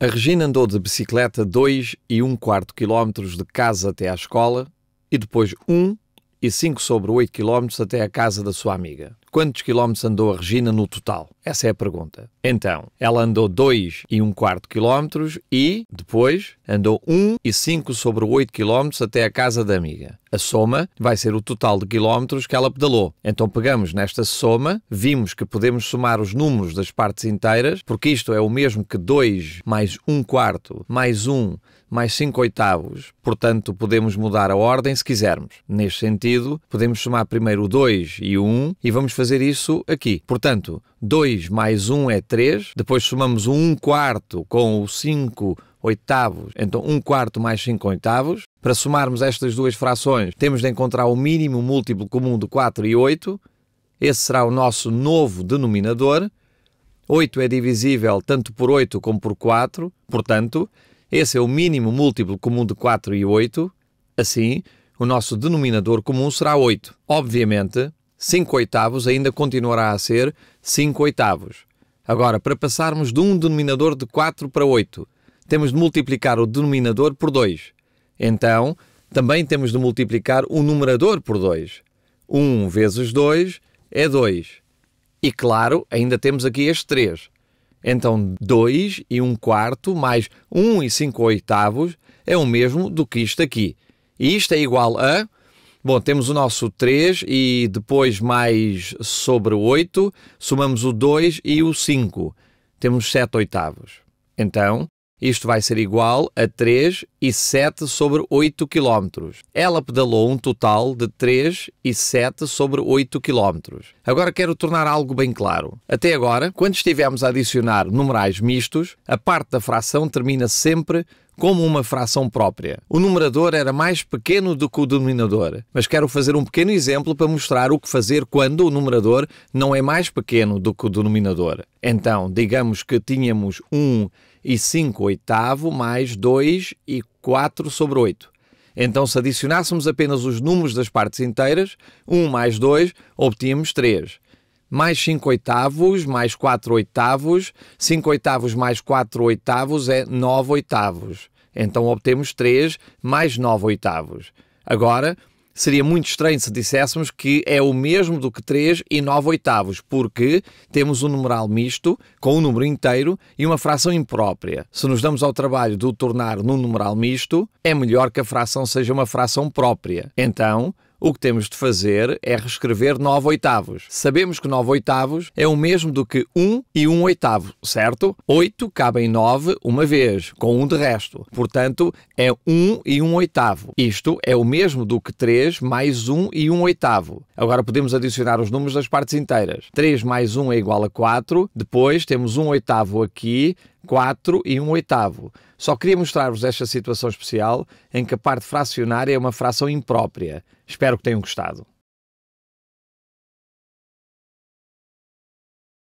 A Regina andou de bicicleta 2 e 1 um quarto quilómetros de casa até à escola e depois 1 um e 5 sobre 8 quilómetros até à casa da sua amiga. Quantos quilómetros andou a Regina no total? Essa é a pergunta. Então, ela andou 2 e 1 um quarto quilómetros e, depois, andou 1 um e 5 sobre 8 quilómetros até a casa da amiga. A soma vai ser o total de quilómetros que ela pedalou. Então pegamos nesta soma, vimos que podemos somar os números das partes inteiras, porque isto é o mesmo que 2 mais 1 um quarto mais 1 mais 5 oitavos. Portanto, podemos mudar a ordem se quisermos. Neste sentido, podemos somar primeiro o 2 e o 1 e vamos fazer fazer isso aqui. Portanto, 2 mais 1 é 3, depois somamos o 1 quarto com o 5 oitavos, então 1 quarto mais 5 oitavos. Para somarmos estas duas frações, temos de encontrar o mínimo múltiplo comum de 4 e 8. Esse será o nosso novo denominador. 8 é divisível tanto por 8 como por 4, portanto, esse é o mínimo múltiplo comum de 4 e 8. Assim, o nosso denominador comum será 8. Obviamente, 5 oitavos ainda continuará a ser 5 oitavos. Agora, para passarmos de um denominador de 4 para 8, temos de multiplicar o denominador por 2. Então, também temos de multiplicar o numerador por 2. 1 vezes 2 é 2. E claro, ainda temos aqui este 3. Então, 2 e 1 quarto mais 1 e 5 oitavos é o mesmo do que isto aqui. E isto é igual a Bom, temos o nosso 3 e depois mais sobre 8, somamos o 2 e o 5. Temos 7 oitavos. Então, isto vai ser igual a 3 e 7 sobre 8 km. Ela pedalou um total de 3 e 7 sobre 8 km. Agora quero tornar algo bem claro. Até agora, quando estivemos a adicionar numerais mistos, a parte da fração termina sempre como uma fração própria. O numerador era mais pequeno do que o denominador, mas quero fazer um pequeno exemplo para mostrar o que fazer quando o numerador não é mais pequeno do que o denominador. Então, digamos que tínhamos 1 e 5 oitavo mais 2 e 4 sobre 8. Então, se adicionássemos apenas os números das partes inteiras, 1 mais 2, obtínhamos 3. Mais 5 oitavos, mais 4 oitavos, 5 oitavos mais 4 oitavos é 9 oitavos. Então, obtemos 3 mais 9 oitavos. Agora, Seria muito estranho se disséssemos que é o mesmo do que 3 e 9 oitavos, porque temos um numeral misto, com um número inteiro e uma fração imprópria. Se nos damos ao trabalho de o tornar num numeral misto, é melhor que a fração seja uma fração própria. Então, o que temos de fazer é reescrever 9 oitavos. Sabemos que 9 oitavos é o mesmo do que 1 e 1 oitavo, certo? 8 cabem 9 uma vez, com 1 de resto. Portanto, é 1 e 1 oitavo. Isto é o mesmo do que 3 mais 1 e 1 oitavo. Agora podemos adicionar os números das partes inteiras. 3 mais 1 é igual a 4. Depois temos 1 oitavo aqui, 4 e 1 oitavo. Só queria mostrar-vos esta situação especial em que a parte fracionária é uma fração imprópria. Espero que tenham gostado.